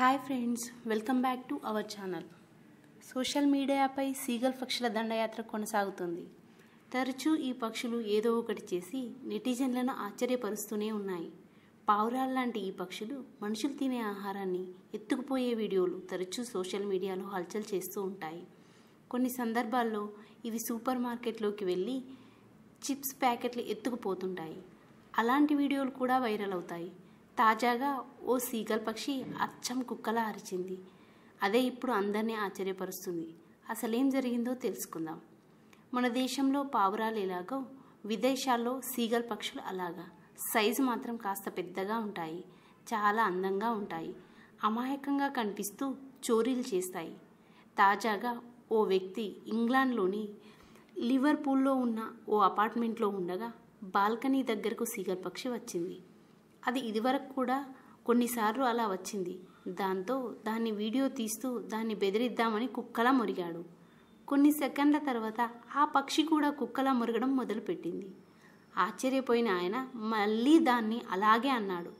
hi friends welcome back to our channel social మీడియాపై seagull పక్షుల దండయాత్ర కొనసాగుతుంది తరచూ ఈ పక్షులు ఏదో ఒకటి చేసి నెటిజన్లను ఆశ్చర్యపరుస్తూనే ఉన్నాయి పావురాలు లాంటి ఈ పక్షులు మనుషులు తినే ఆహారాన్ని ఎత్తుకుపోయే వీడియోలు తరచూ సోషల్ మీడియాలో హల్చల్ చేస్తూ ఉంటాయి కొన్ని సందర్భాల్లో ఇవి సూపర్ మార్కెట్లోకి వెళ్ళి చిప్స్ ప్యాకెట్లు ఎత్తుకుపోతుంటాయి అలాంటి వీడియోలు కూడా వైరల్ అవుతాయి తాజాగా ఓ సీగల్ పక్షి అచ్చం కుక్కలా అరిచింది అదే ఇప్పుడు అందరినీ ఆశ్చర్యపరుస్తుంది అసలేం జరిగిందో తెలుసుకుందాం మన దేశంలో పావురాలు ఎలాగో విదేశాల్లో సీగల్ పక్షులు అలాగా సైజు మాత్రం కాస్త పెద్దగా ఉంటాయి చాలా అందంగా ఉంటాయి అమాయకంగా కనిపిస్తూ చోరీలు చేస్తాయి తాజాగా ఓ వ్యక్తి ఇంగ్లాండ్లోని లివర్పూల్లో ఉన్న ఓ అపార్ట్మెంట్లో ఉండగా బాల్కనీ దగ్గరకు సీగల్ పక్షి వచ్చింది అది ఇదివరకు కూడా కొన్నిసార్లు అలా వచ్చింది దాంతో దాన్ని వీడియో తీస్తూ దాన్ని బెదిరిద్దామని కుక్కలా మురిగాడు కొన్ని సెకండ్ల తర్వాత ఆ పక్షి కూడా కుక్కలా మురగడం మొదలుపెట్టింది ఆశ్చర్యపోయిన ఆయన మళ్ళీ దాన్ని అలాగే అన్నాడు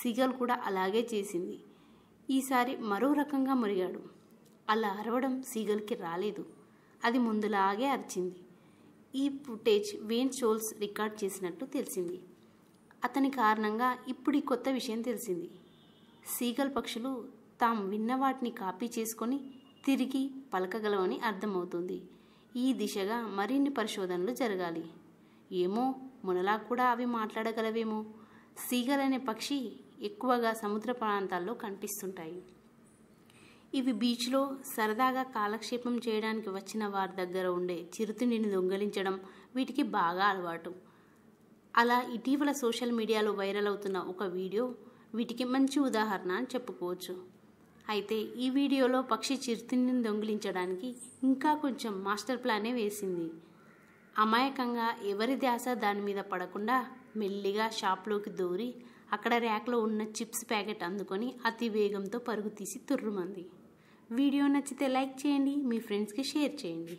సిగల్ కూడా అలాగే చేసింది ఈసారి మరో రకంగా మురిగాడు అలా అరవడం సీగల్కి రాలేదు అది ముందులాగే అరిచింది ఈ ఫుటేజ్ వేన్ షోల్స్ రికార్డ్ చేసినట్టు తెలిసింది అతని కారణంగా ఇప్పుడు ఈ కొత్త విషయం తెలిసింది సీగల్ పక్షులు తాము విన్న వాటిని కాపీ చేసుకొని తిరిగి పలకగలవని అర్థమవుతుంది ఈ దిశగా మరిన్ని పరిశోధనలు జరగాలి ఏమో మునలా కూడా అవి మాట్లాడగలవేమో సీగల్ అనే పక్షి ఎక్కువగా సముద్ర ప్రాంతాల్లో కనిపిస్తుంటాయి ఇవి బీచ్లో సరదాగా కాలక్షేపం చేయడానికి వచ్చిన వారి దగ్గర ఉండే చిరుతిండిని దొంగలించడం వీటికి బాగా అలవాటు అలా ఇటీవల సోషల్ మీడియాలో వైరల్ అవుతున్న ఒక వీడియో వీటికి మంచి ఉదాహరణ అని చెప్పుకోవచ్చు అయితే ఈ వీడియోలో పక్షి చిరుతిని దొంగిలించడానికి ఇంకా కొంచెం మాస్టర్ ప్లానే వేసింది అమాయకంగా ఎవరి ధ్యాస దాని మీద పడకుండా మెల్లిగా షాప్లోకి దూరి అక్కడ ర్యాక్లో ఉన్న చిప్స్ ప్యాకెట్ అందుకొని అతి వేగంతో పరుగు తీసి తుర్రుమంది వీడియో నచ్చితే లైక్ చేయండి మీ ఫ్రెండ్స్కి షేర్ చేయండి